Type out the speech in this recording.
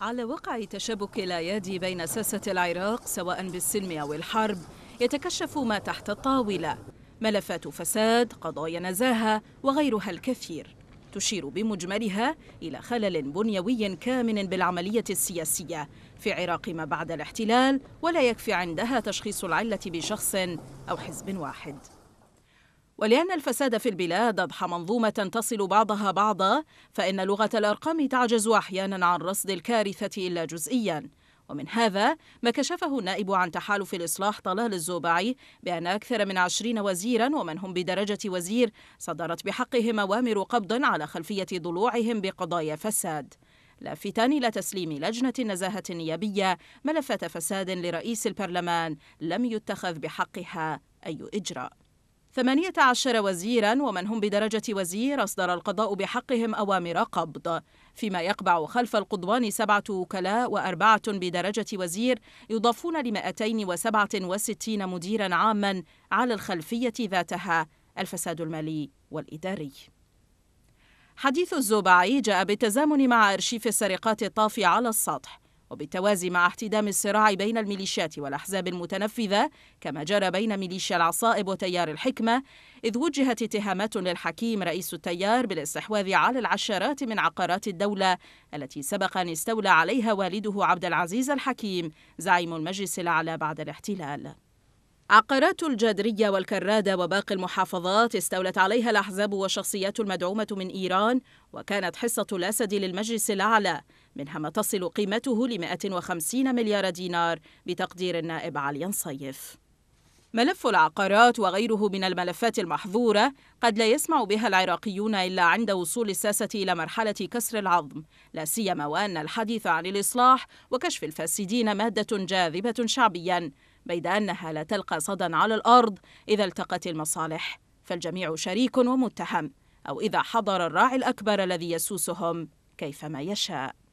على وقع تشابك الايادي بين ساسة العراق سواء بالسلم أو الحرب يتكشف ما تحت الطاولة ملفات فساد قضايا نزاهة وغيرها الكثير تشير بمجملها إلى خلل بنيوي كامن بالعملية السياسية في عراق ما بعد الاحتلال ولا يكفي عندها تشخيص العلة بشخص أو حزب واحد ولأن الفساد في البلاد أضحى منظومة تصل بعضها بعضا فإن لغة الأرقام تعجز أحيانا عن رصد الكارثة إلا جزئيا ومن هذا ما كشفه النائب عن تحالف الإصلاح طلال الزوبعي بأن أكثر من عشرين وزيرا ومن هم بدرجة وزير صدرت بحقهم أوامر قبض على خلفية ضلوعهم بقضايا فساد لافتان إلى تسليم لجنة النزاهة النيابية ملفات فساد لرئيس البرلمان لم يتخذ بحقها أي إجراء 18 وزيرا ومن هم بدرجة وزير أصدر القضاء بحقهم أوامر قبض فيما يقبع خلف القضوان سبعة وكلاء وأربعة بدرجة وزير يضافون ل 267 مديرا عاما على الخلفية ذاتها الفساد المالي والإداري حديث الزبعي جاء بالتزامن مع أرشيف السرقات الطافي على السطح وبالتوازي مع احتدام الصراع بين الميليشيات والأحزاب المتنفذة كما جرى بين ميليشيا العصائب وتيار الحكمة إذ وجهت اتهامات للحكيم رئيس التيار بالاستحواذ على العشرات من عقارات الدولة التي سبق أن استولى عليها والده عبد العزيز الحكيم زعيم المجلس الأعلى بعد الاحتلال عقارات الجادرية والكرادة وباقي المحافظات استولت عليها الأحزاب والشخصيات المدعومة من إيران وكانت حصة الأسد للمجلس الأعلى منها ما تصل قيمته ل 150 مليار دينار بتقدير النائب علي صيف ملف العقارات وغيره من الملفات المحظورة قد لا يسمع بها العراقيون إلا عند وصول الساسة إلى مرحلة كسر العظم لا سيما وأن الحديث عن الإصلاح وكشف الفاسدين مادة جاذبة شعبياً بيد أنها لا تلقى صدى على الأرض إذا التقت المصالح فالجميع شريك ومتهم أو إذا حضر الراعي الأكبر الذي يسوسهم كيفما يشاء